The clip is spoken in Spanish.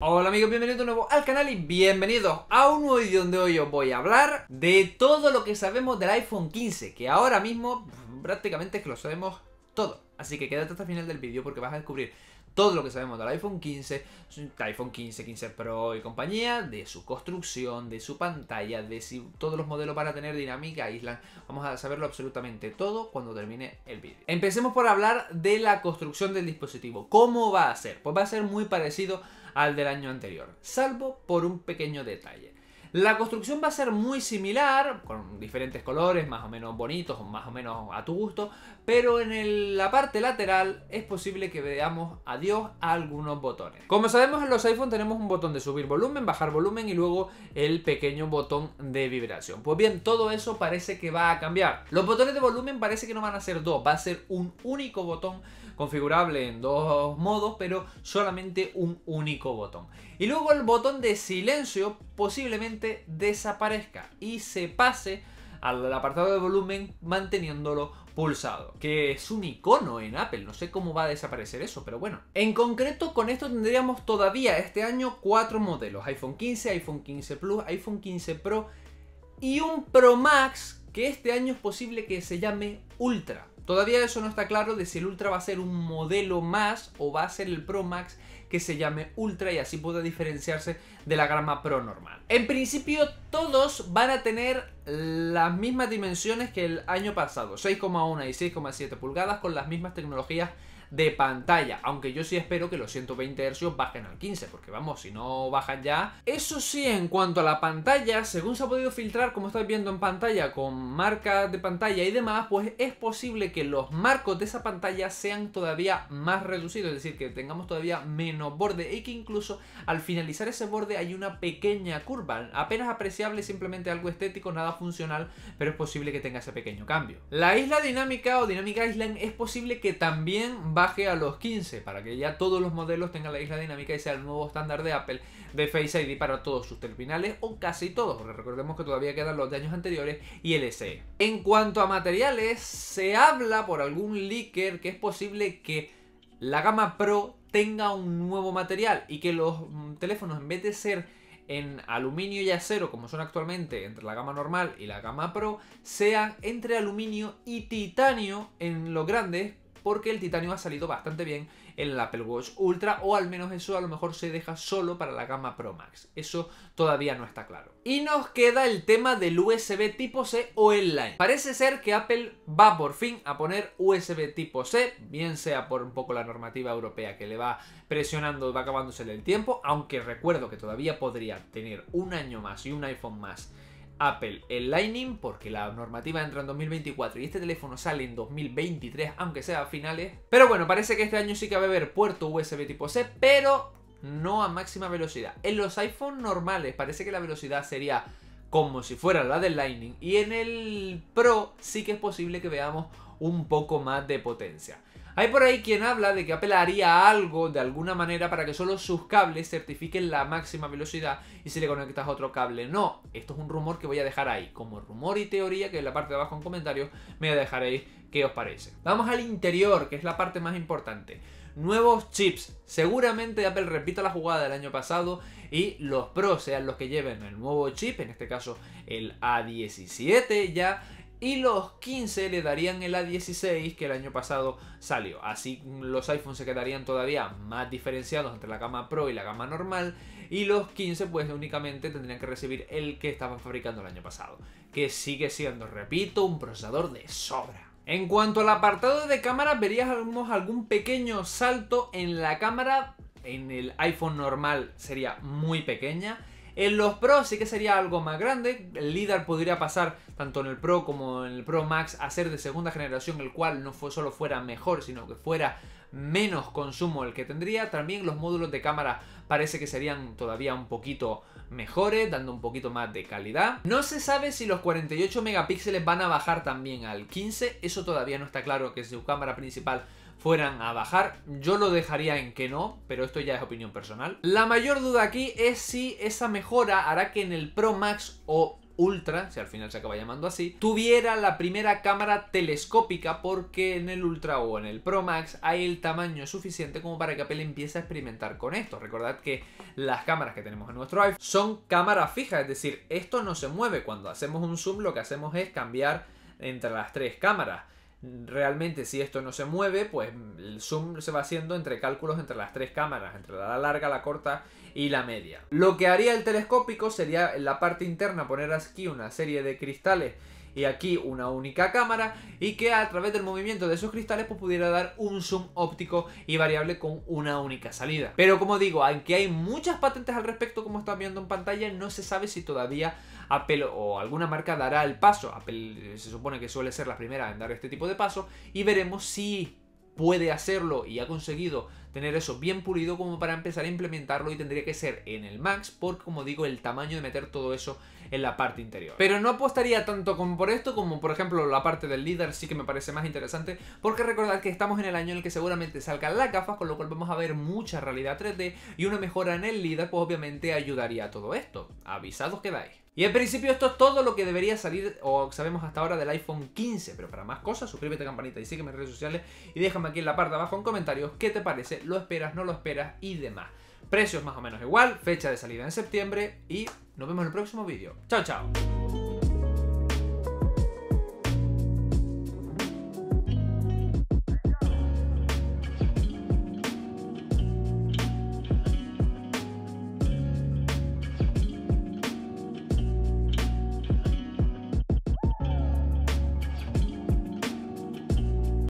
Hola amigos, bienvenidos de nuevo al canal y bienvenidos a un nuevo vídeo donde hoy os voy a hablar de todo lo que sabemos del iPhone 15 Que ahora mismo prácticamente es que lo sabemos todo Así que quédate hasta el final del vídeo porque vas a descubrir todo lo que sabemos del iPhone 15 iPhone 15, 15 Pro y compañía De su construcción, de su pantalla, de si todos los modelos van a tener dinámica Island Vamos a saberlo absolutamente todo cuando termine el vídeo Empecemos por hablar de la construcción del dispositivo ¿Cómo va a ser? Pues va a ser muy parecido al del año anterior, salvo por un pequeño detalle. La construcción va a ser muy similar, con diferentes colores, más o menos bonitos, más o menos a tu gusto, pero en la parte lateral es posible que veamos adiós algunos botones. Como sabemos en los iPhone tenemos un botón de subir volumen, bajar volumen y luego el pequeño botón de vibración. Pues bien, todo eso parece que va a cambiar. Los botones de volumen parece que no van a ser dos, va a ser un único botón configurable en dos modos, pero solamente un único botón. Y luego el botón de silencio posiblemente desaparezca y se pase al apartado de volumen manteniéndolo pulsado, que es un icono en Apple, no sé cómo va a desaparecer eso, pero bueno. En concreto, con esto tendríamos todavía este año cuatro modelos, iPhone 15, iPhone 15 Plus, iPhone 15 Pro y un Pro Max que este año es posible que se llame Ultra. Todavía eso no está claro de si el Ultra va a ser un modelo más o va a ser el Pro Max que se llame Ultra y así pueda diferenciarse de la gama Pro normal. En principio todos van a tener las mismas dimensiones que el año pasado, 6,1 y 6,7 pulgadas con las mismas tecnologías de pantalla, aunque yo sí espero que los 120 Hz bajen al 15, porque vamos, si no bajan ya. Eso sí, en cuanto a la pantalla, según se ha podido filtrar, como estáis viendo en pantalla, con marcas de pantalla y demás, pues es posible que los marcos de esa pantalla sean todavía más reducidos, es decir, que tengamos todavía menos borde y que incluso al finalizar ese borde hay una pequeña curva, apenas apreciable, simplemente algo estético, nada funcional, pero es posible que tenga ese pequeño cambio. La isla dinámica o dinámica island es posible que también baje a los 15 para que ya todos los modelos tengan la isla dinámica y sea el nuevo estándar de Apple de Face ID para todos sus terminales o casi todos, porque recordemos que todavía quedan los de años anteriores y el SE. En cuanto a materiales, se habla por algún leaker que es posible que la gama Pro tenga un nuevo material y que los mm, teléfonos en vez de ser en aluminio y acero, como son actualmente entre la gama normal y la gama pro, sean entre aluminio y titanio en lo grande porque el titanio ha salido bastante bien en el Apple Watch Ultra o al menos eso a lo mejor se deja solo para la gama Pro Max. Eso todavía no está claro. Y nos queda el tema del USB tipo C o el Parece ser que Apple va por fin a poner USB tipo C, bien sea por un poco la normativa europea que le va presionando, va acabándose el tiempo, aunque recuerdo que todavía podría tener un año más y un iPhone más Apple el Lightning, porque la normativa entra en 2024 y este teléfono sale en 2023, aunque sea a finales. Pero bueno, parece que este año sí que va a haber puerto USB tipo C, pero no a máxima velocidad. En los iPhone normales parece que la velocidad sería como si fuera la del Lightning y en el Pro sí que es posible que veamos un poco más de potencia. Hay por ahí quien habla de que Apple haría algo de alguna manera para que solo sus cables certifiquen la máxima velocidad y si le conectas otro cable no. Esto es un rumor que voy a dejar ahí, como rumor y teoría que en la parte de abajo en comentarios me dejaréis qué os parece. Vamos al interior, que es la parte más importante. Nuevos chips. Seguramente Apple repita la jugada del año pasado y los pros sean los que lleven el nuevo chip, en este caso el A17 ya, y los 15 le darían el A16 que el año pasado salió. Así los iPhones se quedarían todavía más diferenciados entre la gama Pro y la gama normal y los 15 pues únicamente tendrían que recibir el que estaban fabricando el año pasado, que sigue siendo, repito, un procesador de sobra. En cuanto al apartado de cámara, veríamos algún pequeño salto en la cámara. En el iPhone normal sería muy pequeña en los Pro sí que sería algo más grande. El líder podría pasar tanto en el Pro como en el Pro Max a ser de segunda generación, el cual no solo fuera mejor, sino que fuera menos consumo el que tendría. También los módulos de cámara parece que serían todavía un poquito mejores, dando un poquito más de calidad. No se sabe si los 48 megapíxeles van a bajar también al 15, eso todavía no está claro que es su cámara principal fueran a bajar. Yo lo dejaría en que no, pero esto ya es opinión personal. La mayor duda aquí es si esa mejora hará que en el Pro Max o Ultra, si al final se acaba llamando así, tuviera la primera cámara telescópica porque en el Ultra o en el Pro Max hay el tamaño suficiente como para que Apple empiece a experimentar con esto. Recordad que las cámaras que tenemos en nuestro iPhone son cámaras fijas, es decir, esto no se mueve. Cuando hacemos un zoom lo que hacemos es cambiar entre las tres cámaras realmente si esto no se mueve, pues el zoom se va haciendo entre cálculos entre las tres cámaras, entre la larga, la corta y la media. Lo que haría el telescópico sería en la parte interna poner aquí una serie de cristales y aquí una única cámara y que a través del movimiento de esos cristales pues pudiera dar un zoom óptico y variable con una única salida. Pero como digo, aunque hay muchas patentes al respecto como están viendo en pantalla, no se sabe si todavía Apple o alguna marca dará el paso. Apple eh, se supone que suele ser la primera en dar este tipo de paso y veremos si puede hacerlo y ha conseguido tener eso bien pulido como para empezar a implementarlo y tendría que ser en el Max por, como digo, el tamaño de meter todo eso en la parte interior. Pero no apostaría tanto como por esto como por ejemplo la parte del líder sí que me parece más interesante porque recordad que estamos en el año en el que seguramente salgan las gafas con lo cual vamos a ver mucha realidad 3D y una mejora en el líder pues obviamente ayudaría a todo esto. Avisados quedáis. Y en principio esto es todo lo que debería salir o sabemos hasta ahora del iPhone 15, pero para más cosas suscríbete a campanita y sígueme en redes sociales y déjame aquí en la parte de abajo en comentarios qué te parece lo esperas, no lo esperas y demás. Precios más o menos igual, fecha de salida en septiembre y nos vemos en el próximo vídeo. Chao, chao.